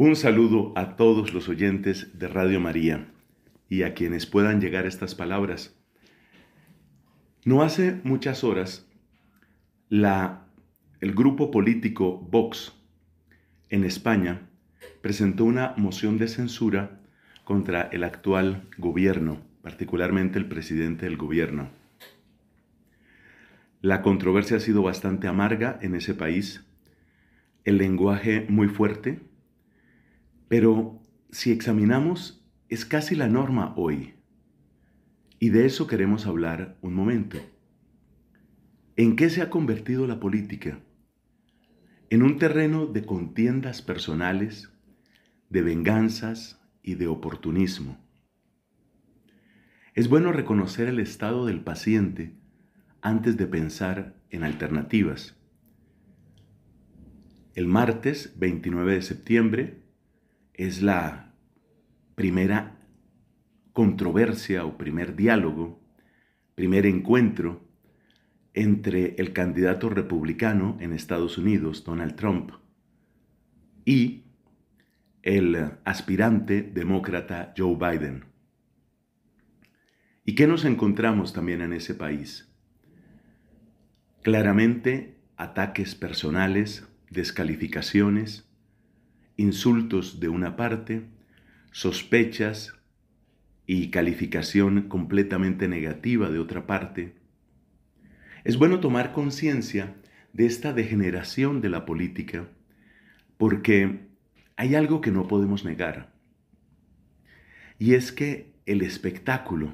Un saludo a todos los oyentes de Radio María y a quienes puedan llegar estas palabras. No hace muchas horas, la, el grupo político Vox en España presentó una moción de censura contra el actual gobierno, particularmente el presidente del gobierno. La controversia ha sido bastante amarga en ese país, el lenguaje muy fuerte, pero si examinamos, es casi la norma hoy. Y de eso queremos hablar un momento. ¿En qué se ha convertido la política? En un terreno de contiendas personales, de venganzas y de oportunismo. Es bueno reconocer el estado del paciente antes de pensar en alternativas. El martes 29 de septiembre es la primera controversia o primer diálogo, primer encuentro entre el candidato republicano en Estados Unidos, Donald Trump, y el aspirante demócrata Joe Biden. ¿Y qué nos encontramos también en ese país? Claramente ataques personales, descalificaciones, insultos de una parte, sospechas y calificación completamente negativa de otra parte. Es bueno tomar conciencia de esta degeneración de la política porque hay algo que no podemos negar y es que el espectáculo,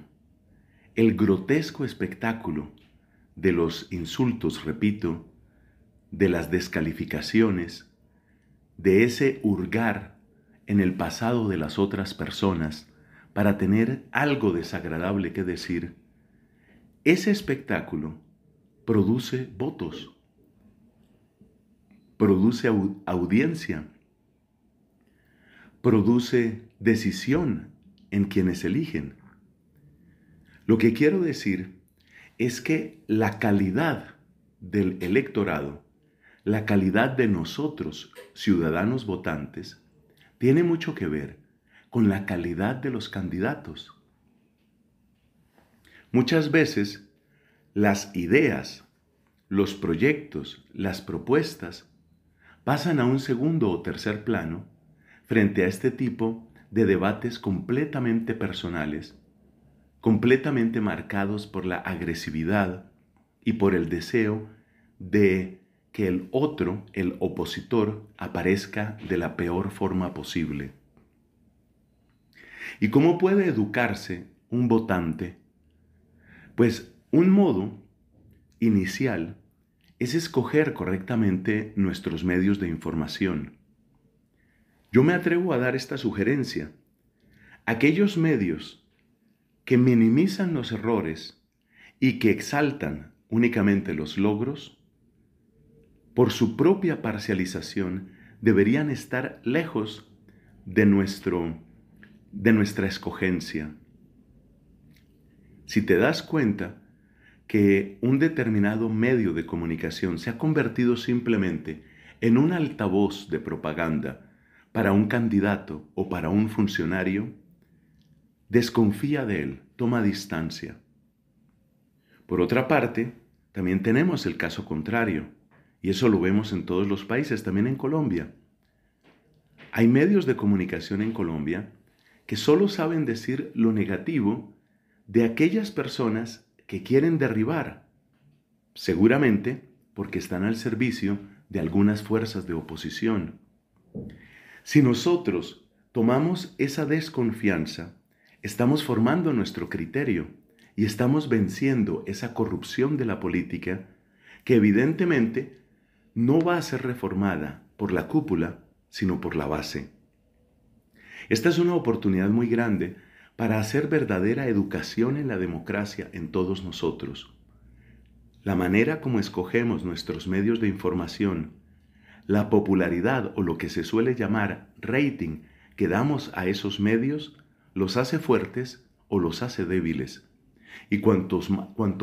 el grotesco espectáculo de los insultos, repito, de las descalificaciones, de ese hurgar en el pasado de las otras personas para tener algo desagradable que decir, ese espectáculo produce votos, produce audiencia, produce decisión en quienes eligen. Lo que quiero decir es que la calidad del electorado la calidad de nosotros, ciudadanos votantes, tiene mucho que ver con la calidad de los candidatos. Muchas veces las ideas, los proyectos, las propuestas pasan a un segundo o tercer plano frente a este tipo de debates completamente personales, completamente marcados por la agresividad y por el deseo de que el otro, el opositor, aparezca de la peor forma posible. ¿Y cómo puede educarse un votante? Pues un modo inicial es escoger correctamente nuestros medios de información. Yo me atrevo a dar esta sugerencia. Aquellos medios que minimizan los errores y que exaltan únicamente los logros por su propia parcialización, deberían estar lejos de, de nuestra escogencia. Si te das cuenta que un determinado medio de comunicación se ha convertido simplemente en un altavoz de propaganda para un candidato o para un funcionario, desconfía de él, toma distancia. Por otra parte, también tenemos el caso contrario y eso lo vemos en todos los países, también en Colombia. Hay medios de comunicación en Colombia que solo saben decir lo negativo de aquellas personas que quieren derribar, seguramente porque están al servicio de algunas fuerzas de oposición. Si nosotros tomamos esa desconfianza, estamos formando nuestro criterio y estamos venciendo esa corrupción de la política que evidentemente no va a ser reformada por la cúpula, sino por la base. Esta es una oportunidad muy grande para hacer verdadera educación en la democracia en todos nosotros. La manera como escogemos nuestros medios de información, la popularidad o lo que se suele llamar rating que damos a esos medios, los hace fuertes o los hace débiles. Y cuanto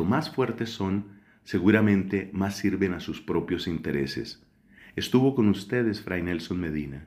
más fuertes son, seguramente más sirven a sus propios intereses. Estuvo con ustedes, Fray Nelson Medina.